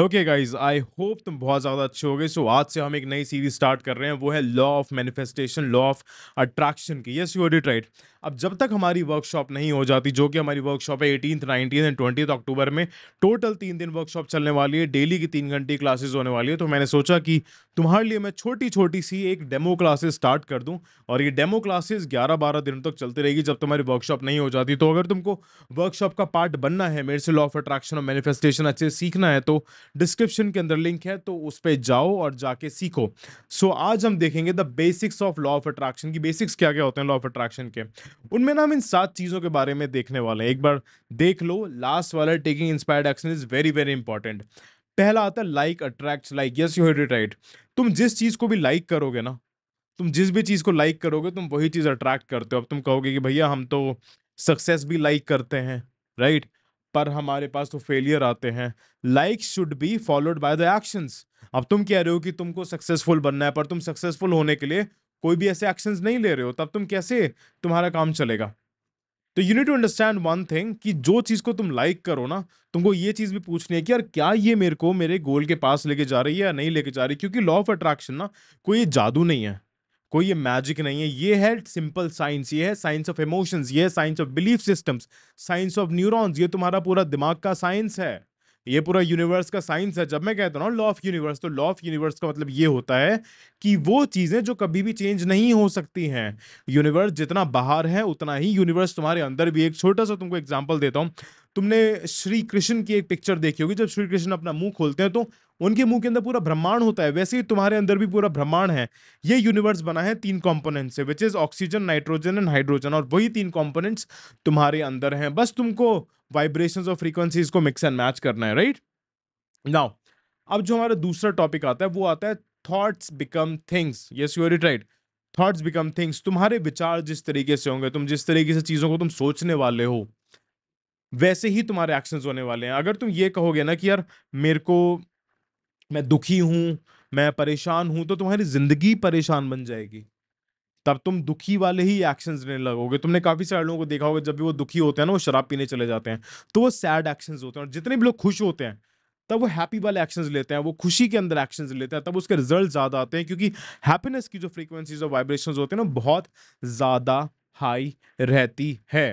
Okay guys I hope तुम बहुत ज़्यादा अच्छे हो गए सो आज से हम एक नई सीरीज स्टार्ट कर रहे हैं वो है law of manifestation law of attraction की यस यू इट राइट अब जब तक हमारी वर्कशॉप नहीं हो जाती जो कि हमारी वर्कशॉप है eighteen nineteen and twenty October में टोटल तीन दिन वर्कशॉप चलने वाली है डेली की तीन घंटे क्लासेज होने वाली है तो मैंने सोचा कि तुम्हारे लिए मैं छोटी छोटी सी एक डेमो क्लासेस स्टार्ट कर दूँ और ये डेमो क्लासेस ग्यारह बारह दिनों तक चलती रहेगी जब तुम्हारी वर्कशॉप नहीं हो जाती तो अगर तुमको वर्कशॉप का पार्ट बनना है मेरे से लॉ ऑफ अट्रैक्शन और मैनिफेस्टेशन अच्छे से सीखना है तो डिस्क्रिप्शन के अंदर लिंक है तो उस पर जाओ और जाके सीखो सो so, आज हम देखेंगे the basics of law of attraction की बेसिक्स क्या क्या होते हैं लॉ ऑफ अट्रैक्शन के उनमें ना हम इन सात चीज़ों के बारे में देखने वाले हैं एक बार देख लो लास्ट वाला taking inspired action is very very important पहला आता है like attract like yes you heard it right तुम जिस चीज़ को भी लाइक करोगे ना तुम जिस भी चीज़ को लाइक करोगे तुम वही चीज़ अट्रैक्ट करते हो अब तुम कहोगे कि भैया हम तो सक्सेस भी लाइक करते हैं राइट right? पर हमारे पास तो फेलियर आते हैं like should be followed by the actions अब तुम कह रहे हो कि तुमको सक्सेसफुल बनना है पर तुम सक्सेसफुल होने के लिए कोई भी ऐसे एक्शन नहीं ले रहे हो तब तुम कैसे तुम्हारा काम चलेगा तो you need to understand one thing कि जो चीज़ को तुम लाइक करो ना तुमको ये चीज़ भी पूछनी है कि यार क्या ये मेरे को मेरे गोल के पास लेके जा रही है या नहीं लेके जा रही क्योंकि लॉ ऑफ अट्रैक्शन ना कोई जादू नहीं है कोई ये मैजिक नहीं है ये है सिंपल साइंस ये है साइंस ऑफ इमोशंस ये है science of belief systems science of neurons ये तुम्हारा पूरा दिमाग का साइंस है ये पूरा यूनिवर्स का साइंस है जब मैं कहता हूँ लॉ ऑफ यूनिवर्स तो लॉ ऑफ यूनिवर्स का मतलब ये होता है कि वो चीज़ें जो कभी भी चेंज नहीं हो सकती हैं यूनिवर्स जितना बाहर है उतना ही यूनिवर्स तुम्हारे अंदर भी एक छोटा सा तुमको एग्जाम्पल देता हूँ तुमने श्री कृष्ण की एक पिक्चर देखी होगी जब श्री कृष्ण अपना मुंह खोलते हैं तो उनके मुंह के अंदर पूरा ब्रह्मांड होता है वैसे ही तुम्हारे अंदर भी पूरा ब्रह्मांड है ये यूनिवर्स बना है तीन कॉम्पोनेंट से which is oxygen nitrogen and hydrogen और वही तीन कॉम्पोनेंट्स तुम्हारे अंदर हैं बस तुमको वाइब्रेशन और फ्रीक्वेंसीज को मिक्स एंड मैच करना है राइट नाउ अब जो हमारा दूसरा टॉपिक आता है वो आता है thoughts become things yes you it right thoughts become things तुम्हारे विचार जिस तरीके से होंगे तुम जिस तरीके से चीज़ों को तुम सोचने वाले हो वैसे ही तुम्हारे एक्शंस होने वाले हैं अगर तुम ये कहोगे ना कि यार मेरे को मैं दुखी हूं मैं परेशान हूं तो तुम्हारी ज़िंदगी परेशान बन जाएगी तब तुम दुखी वाले ही एक्शन लेने लगोगे तुमने काफ़ी सारे लोगों को देखा होगा जब भी वो दुखी होते हैं ना वो शराब पीने चले जाते हैं तो वो सैड एक्शन होते हैं और जितने भी लोग खुश होते हैं तब वो हैप्पी वाले एक्शन लेते हैं वो खुशी के अंदर एक्शन लेते हैं तब उसके रिजल्ट ज़्यादा आते हैं क्योंकि हैप्पीनेस की जो फ्रीक्वेंसीज और वाइब्रेशन होते हैं ना बहुत ज़्यादा हाई रहती है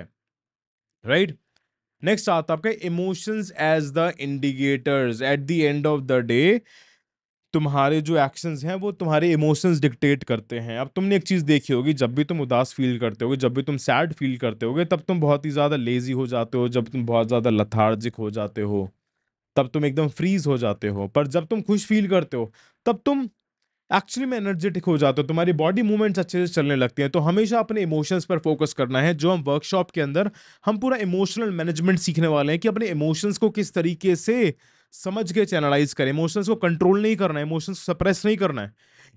राइट right? नेक्स्ट आता आपका emotions as the indicators at the end of the day तुम्हारे जो एक्शंस हैं वो तुम्हारे इमोशंस डिक्टेट करते हैं अब तुमने एक चीज़ देखी होगी जब भी तुम उदास फील करते होगे जब भी तुम सैड फील करते होगे तब तुम बहुत ही ज़्यादा लेज़ी हो जाते हो जब तुम बहुत ज़्यादा लथार्जिक हो जाते हो तब तुम एकदम फ्रीज हो जाते हो पर जब तुम खुश फील करते हो तब तुम एक्चुअली में एनर्जेटिक हो जाते हो तुम्हारी बॉडी मूवमेंट्स अच्छे से चलने लगती हैं तो हमेशा अपने इमोशंस पर फोकस करना है जो हम वर्कशॉप के अंदर हम पूरा इमोशनल मैनेजमेंट सीखने वाले हैं कि अपने इमोशंस को किस तरीके से समझ के चैनलाइज करें इमोशंस को कंट्रोल नहीं करना है इमोशंस को सप्रेस नहीं करना है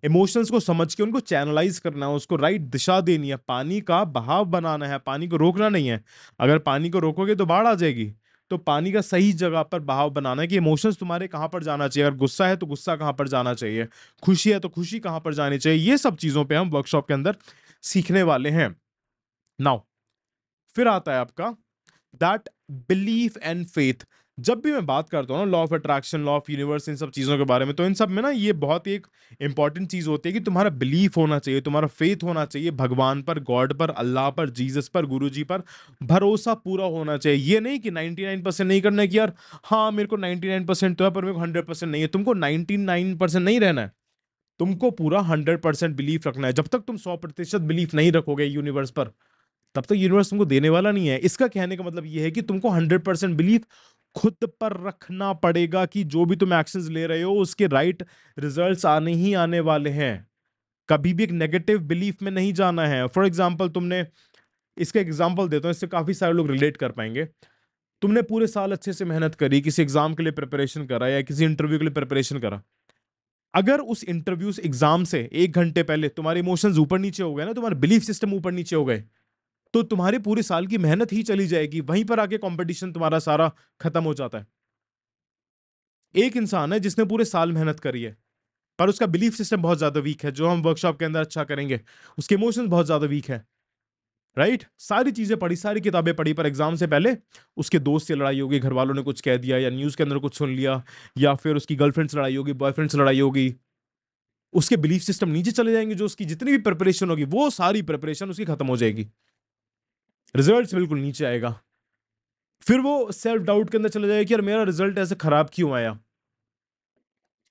इमोशंस को समझ के उनको चैनलाइज करना है उसको राइट दिशा देनी है पानी का बहाव बनाना है पानी को रोकना नहीं है अगर पानी को रोकोगे तो बाढ़ आ जाएगी तो पानी का सही जगह पर बहाव बनाना है कि इमोशंस तुम्हारे कहाँ पर जाना चाहिए अगर गुस्सा है तो गुस्सा कहाँ पर जाना चाहिए खुशी है तो खुशी कहाँ पर जानी चाहिए ये सब चीज़ों पर हम वर्कशॉप के अंदर सीखने वाले हैं नाउ फिर आता है आपका दैट बिलीफ एंड फेथ जब भी मैं बात करता हूँ ना law of attraction law of universe इन सब चीज़ों के बारे में तो इन सब में ना ये बहुत ही एक इंपॉर्टेंट चीज़ होती है कि तुम्हारा बिलीफ होना चाहिए तुम्हारा फेथ होना चाहिए भगवान पर गॉड पर अल्लाह पर जीसस पर गुरु जी पर भरोसा पूरा होना चाहिए ये नहीं कि नाइन्टी नाइन परसेंट नहीं करना है कि यार हाँ मेरे को नाइन्टी नाइन परसेंट तो है पर मेरे को हंड्रेड परसेंट नहीं है तुमको नाइन्टी नाइन परसेंट नहीं रहना है तुमको पूरा हंड्रेड परसेंट बिलीफ रखना है जब तक तुम सौ प्रतिशत बिलीफ नहीं रखोगे यूनिवर्स पर तब तक यूनिवर्स तुमको देने वाला नहीं है इसका कहने का मतलब यह है कि तुमको हंड्रेड परसेंट बिलीफ खुद पर रखना पड़ेगा कि जो भी तुम एक्शंस ले रहे हो उसके राइट रिजल्ट्स आने ही आने वाले हैं कभी भी एक नेगेटिव बिलीफ में नहीं जाना है फॉर एग्जाम्पल तुमने इसका एग्जाम्पल देता हूँ इससे काफ़ी सारे लोग रिलेट कर पाएंगे तुमने पूरे साल अच्छे से मेहनत करी किसी एग्ज़ाम के लिए प्रिपरेशन करा या किसी इंटरव्यू के लिए प्रिपरेशन करा अगर उस इंटरव्यू एग्ज़ाम से एक घंटे पहले तुम्हारे इमोशंस ऊपर नीचे हो गए ना तुम्हारे बिलीफ सिस्टम ऊपर नीचे हो गए तो तुम्हारे पूरे साल की मेहनत ही चली जाएगी वहीं पर आके कंपटीशन तुम्हारा सारा खत्म हो जाता है एक इंसान है जिसने पूरे साल मेहनत करी है पर उसका बिलीफ सिस्टम बहुत ज़्यादा वीक है जो हम वर्कशॉप के अंदर अच्छा करेंगे उसके इमोशंस बहुत ज़्यादा वीक है राइट सारी चीज़ें पढ़ी सारी किताबें पढ़ी पर एग्जाम से पहले उसके दोस्त से लड़ाई होगी घर वालों ने कुछ कह दिया या न्यूज़ के अंदर कुछ सुन लिया या फिर उसकी गर्लफ्रेंड से लड़ाई होगी बॉयफ्रेंड से लड़ाई होगी उसके बिलीफ सिस्टम नीचे चले जाएंगे जो उसकी जितनी भी प्रिपरेशन होगी वो सारी प्रिपरेशन उसकी खत्म हो जाएगी रिजल्ट बिल्कुल नीचे आएगा फिर वो सेल्फ डाउट के अंदर चला जाएगा कि यार मेरा रिजल्ट ऐसे खराब क्यों आया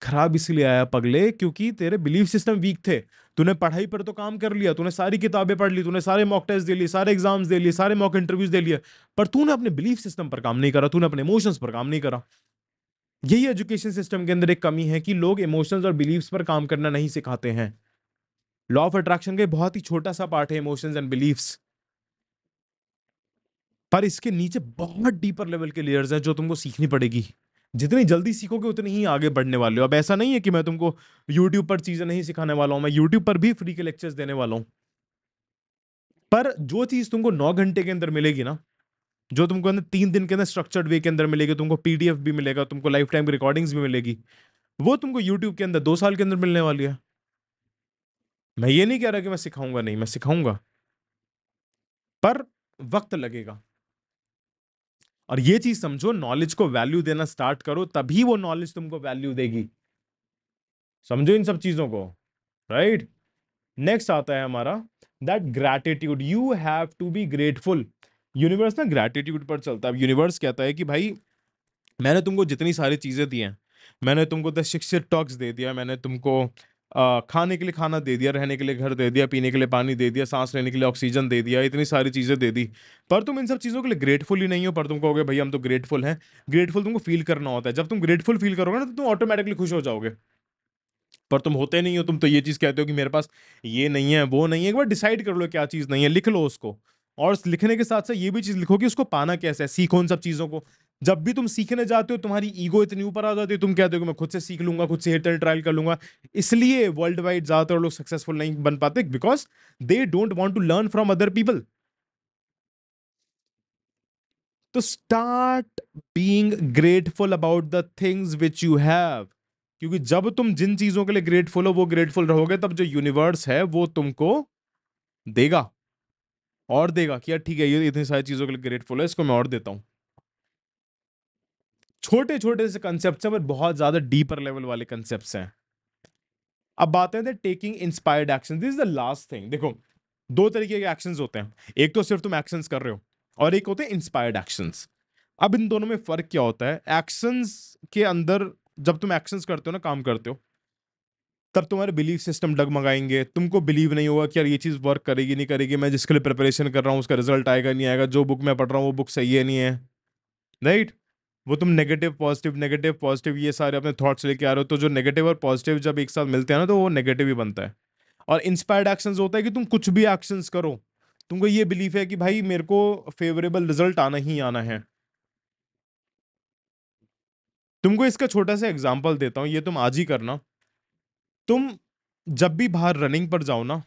खराब इसलिए आया पगले क्योंकि तेरे बिलीफ सिस्टम वीक थे तूने पढ़ाई पर तो काम कर लिया तूने सारी किताबें पढ़ ली तूने सारे मॉक टेस्ट दे लिए सारे एग्जाम्स दे लिए सारे मॉक इंटरव्यूज दे लिए पर तूने अपने बिलीफ सिस्टम पर काम नहीं करा तूने अपने इमोशंस पर काम नहीं करा यही एजुकेशन सिस्टम के अंदर एक कमी है कि लोग इमोशंस और बिलीव्स पर काम करना नहीं सिखाते हैं लॉ ऑफ अट्रैक्शन का बहुत ही छोटा सा पार्ट है इमोशंस एंड बिलीव्स पर इसके नीचे बहुत डीपर लेवल के लेयर्स हैं जो तुमको सीखनी पड़ेगी जितनी जल्दी सीखोगे उतनी ही आगे बढ़ने वाले हो अब ऐसा नहीं है कि मैं तुमको यूट्यूब पर चीज़ें नहीं सिखाने वाला हूं मैं यूट्यूब पर भी फ्री के लेक्चर्स देने वाला हूं पर जो चीज़ तुमको नौ घंटे के अंदर मिलेगी ना जो तुमको अंदर तीन दिन के अंदर स्ट्रक्चर्ड वे के अंदर मिलेगी तुमको पीडीएफ भी मिलेगा तुमको लाइफ टाइम रिकॉर्डिंग्स भी मिलेगी वो तुमको यूट्यूब के अंदर दो साल के अंदर मिलने वाली है मैं ये नहीं कह रहा कि मैं सिखाऊंगा नहीं मैं सिखाऊंगा पर वक्त लगेगा और ये चीज समझो नॉलेज को वैल्यू देना स्टार्ट करो तभी वो नॉलेज तुमको वैल्यू देगी समझो इन सब चीजों को राइट right? नेक्स्ट आता है हमारा that gratitude you have to be grateful universe ना ग्रैटिट्यूड पर चलता है यूनिवर्स कहता है कि भाई मैंने तुमको जितनी सारी चीज़ें दी हैं मैंने तुमको द शिक्षित टॉक्स दे दिया मैंने तुमको आ, खाने के लिए खाना दे दिया रहने के लिए घर दे दिया पीने के लिए पानी दे दिया सांस लेने के लिए ऑक्सीजन दे दिया इतनी सारी चीज़ें दे दी पर तुम इन सब चीज़ों के लिए ग्रेटफुल ही नहीं हो पर तुम कहोगे भाई हम तो ग्रेटफुल हैं ग्रेटफुल तुमको फील करना होता है जब तुम ग्रेटफुल फील करोगे ना तो तुम ऑटोमेटिकली खुश हो जाओगे पर तुम होते नहीं हो तुम तो ये चीज़ कहते हो कि मेरे पास ये नहीं है वो नहीं है एक बार डिसाइड कर लो क्या चीज़ नहीं है लिख लो उसको और लिखने के साथ साथ ये भी चीज़ लिखो कि उसको पाना कैसे है सीखो उन सब चीज़ों को जब भी तुम सीखने जाते हो तुम्हारी ईगो इतनी ऊपर आ जाती है तुम कहते हो कि मैं खुद से सीख लूंगा खुद से हेयर ट्रायल कर लूंगा इसलिए वर्ल्ड वाइड ज़्यादातर लोग सक्सेसफुल नहीं बन पाते because they don't want to learn from other people तो start being grateful about the things which you have क्योंकि जब तुम जिन चीज़ों के लिए ग्रेटफुल हो वो ग्रेटफुल रहोगे तब जो यूनिवर्स है वो तुमको देगा और देगा कि यार ठीक है ये इतनी सारी चीज़ों के लिए ग्रेटफुल है इसको मैं और देता हूं छोटे छोटे से कंसेप्ट हैं पर बहुत ज़्यादा डीपर लेवल वाले कंसेप्ट हैं अब बात है taking inspired action this is the last thing देखो दो तरीके के एक्शन होते हैं एक तो सिर्फ तुम एक्शन कर रहे हो और एक होते हैं इंस्पायर्ड एक्शन अब इन दोनों में फ़र्क क्या होता है एक्शंस के अंदर जब तुम एक्शंस करते हो ना काम करते हो तब तुम्हारे बिलीव सिस्टम डगमगाएंगे तुमको बिलीव नहीं होगा कि यार ये चीज़ वर्क करेगी नहीं करेगी मैं जिसके लिए प्रिपरेशन कर रहा हूँ उसका रिजल्ट आएगा नहीं आएगा जो बुक मैं पढ़ रहा हूँ वो बुक सही है नहीं है राइट right? वो तुम नेगेटिव पॉजिटिव नेगेटिव पॉजिटिव ये सारे अपने थॉट्स लेके आ रहे हो तो जो नेगेटिव और पॉजिटिव जब एक साथ मिलते हैं ना तो वो नेगेटिव ही बनता है और इंस्पायर्ड एक्शंस होता है कि तुम कुछ भी एक्शंस करो तुमको ये बिलीफ है कि भाई मेरे को फेवरेबल रिजल्ट आना ही आना है तुमको इसका छोटा सा एग्जाम्पल देता हूँ ये तुम आज ही करना तुम जब भी बाहर रनिंग पर जाओ ना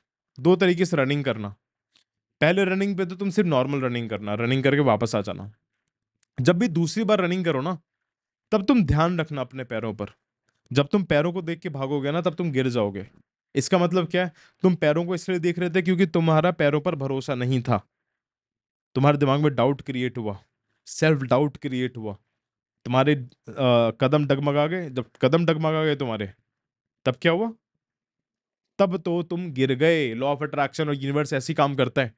दो तरीके से रनिंग करना पहले रनिंग पे तो तुम सिर्फ नॉर्मल रनिंग करना रनिंग करके वापस आ जाना जब भी दूसरी बार रनिंग करो ना तब तुम ध्यान रखना अपने पैरों पर जब तुम पैरों को देख के भागोगे ना तब तुम गिर जाओगे इसका मतलब क्या है तुम पैरों को इसलिए देख रहे थे क्योंकि तुम्हारा पैरों पर भरोसा नहीं था तुम्हारे दिमाग में डाउट क्रिएट हुआ सेल्फ डाउट क्रिएट हुआ तुम्हारे आ, कदम डगमगा गए जब कदम डगमगा गए तुम्हारे तब क्या हुआ तब तो तुम गिर गए लॉ ऑफ अट्रैक्शन और यूनिवर्स ऐसी काम करता है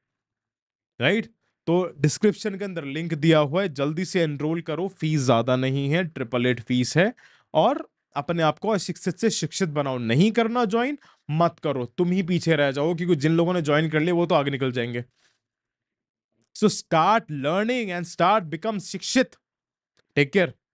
राइट तो डिस्क्रिप्शन के अंदर लिंक दिया हुआ है जल्दी से एनरोल करो फीस ज़्यादा नहीं है ट्रिपल एट फीस है और अपने आप को अशिक्षित से शिक्षित बनाओ नहीं करना ज्वाइन मत करो तुम ही पीछे रह जाओ क्योंकि जिन लोगों ने ज्वाइन कर लिया वो तो आगे निकल जाएंगे so start learning and start become शिक्षित टेक केयर